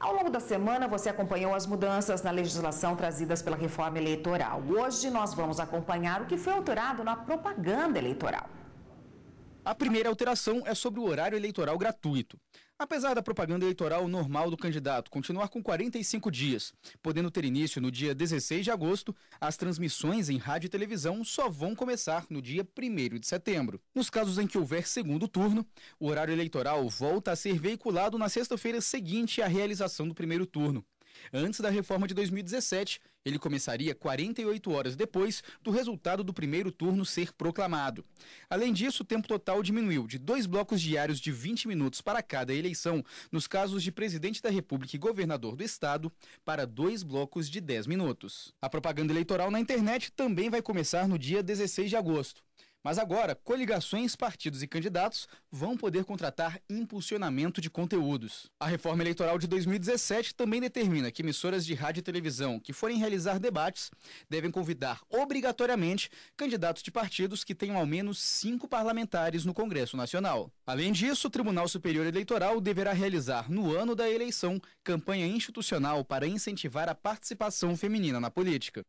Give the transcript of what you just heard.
Ao longo da semana, você acompanhou as mudanças na legislação trazidas pela reforma eleitoral. Hoje nós vamos acompanhar o que foi autorado na propaganda eleitoral. A primeira alteração é sobre o horário eleitoral gratuito. Apesar da propaganda eleitoral normal do candidato continuar com 45 dias, podendo ter início no dia 16 de agosto, as transmissões em rádio e televisão só vão começar no dia 1 de setembro. Nos casos em que houver segundo turno, o horário eleitoral volta a ser veiculado na sexta-feira seguinte à realização do primeiro turno antes da reforma de 2017. Ele começaria 48 horas depois do resultado do primeiro turno ser proclamado. Além disso, o tempo total diminuiu de dois blocos diários de 20 minutos para cada eleição, nos casos de presidente da República e governador do Estado, para dois blocos de 10 minutos. A propaganda eleitoral na internet também vai começar no dia 16 de agosto. Mas agora, coligações, partidos e candidatos vão poder contratar impulsionamento de conteúdos. A reforma eleitoral de 2017 também determina que emissoras de rádio e televisão que forem realizar debates devem convidar obrigatoriamente candidatos de partidos que tenham ao menos cinco parlamentares no Congresso Nacional. Além disso, o Tribunal Superior Eleitoral deverá realizar, no ano da eleição, campanha institucional para incentivar a participação feminina na política.